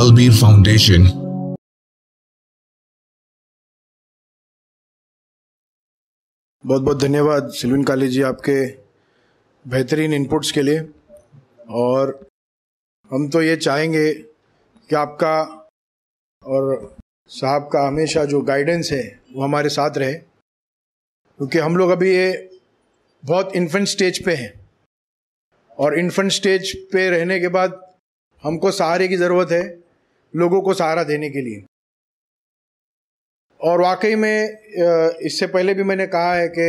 Albir Foundation बहुत बहुत धन्यवाद सिलविन काली जी आपके बेहतरीन इनपुट्स के लिए और हम तो ये चाहेंगे कि आपका और साहब का हमेशा जो गाइडेंस है वो हमारे साथ रहे क्योंकि हम लोग अभी ये बहुत इन्फेंट स्टेज पे हैं और इन्फेंट स्टेज पे रहने के बाद हमको सहारे की ज़रूरत है लोगों को सहारा देने के लिए और वाकई में इससे पहले भी मैंने कहा है कि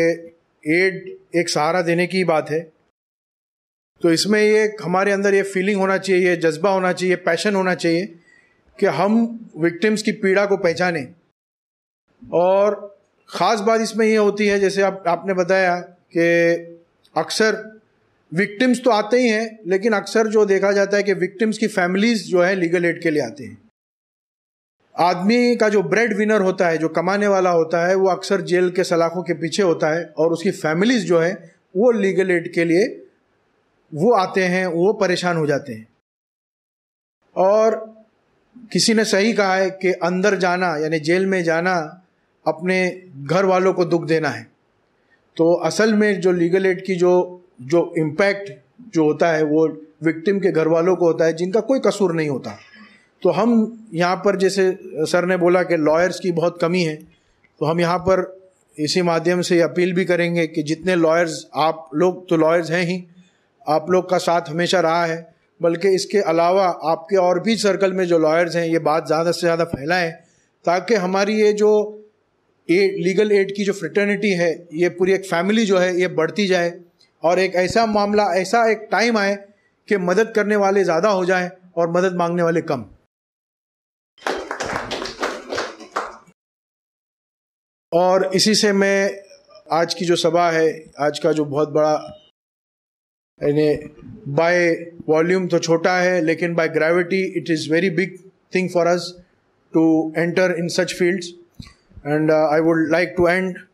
एड एक सहारा देने की बात है तो इसमें ये हमारे अंदर ये फीलिंग होना चाहिए ये जज्बा होना चाहिए पैशन होना चाहिए कि हम विक्टिम्स की पीड़ा को पहचाने और ख़ास बात इसमें ये होती है जैसे आप आपने बताया कि अक्सर विक्टिम्स तो आते ही हैं लेकिन अक्सर जो देखा जाता है कि विक्टिम्स की फैमिलीज जो है लीगल एड के लिए आते हैं आदमी का जो ब्रेड विनर होता है जो कमाने वाला होता है वो अक्सर जेल के सलाखों के पीछे होता है और उसकी फैमिलीज जो है वो लीगल एड के लिए वो आते हैं वो परेशान हो जाते हैं और किसी ने सही कहा है कि अंदर जाना यानी जेल में जाना अपने घर वालों को दुख देना है तो असल में जो लीगल एड की जो जो इम्पैक्ट जो होता है वो विक्टिम के घर वालों को होता है जिनका कोई कसूर नहीं होता तो हम यहाँ पर जैसे सर ने बोला कि लॉयर्स की बहुत कमी है तो हम यहाँ पर इसी माध्यम से अपील भी करेंगे कि जितने लॉयर्स आप लोग तो लॉयर्स हैं ही आप लोग का साथ हमेशा रहा है बल्कि इसके अलावा आपके और भी सर्कल में जो लॉयर्स हैं ये बात ज़्यादा से ज़्यादा फैलाएं ताकि हमारी ये जो ए लीगल एड की जो फ्रिटर्निटी है ये पूरी एक फैमिली जो है ये बढ़ती जाए और एक ऐसा मामला ऐसा एक टाइम आए कि मदद करने वाले ज़्यादा हो जाए और मदद मांगने वाले कम और इसी से मैं आज की जो सभा है आज का जो बहुत बड़ा यानी बाय वॉल्यूम तो छोटा है लेकिन by gravity it is very big thing for us to enter in such fields and I would like to and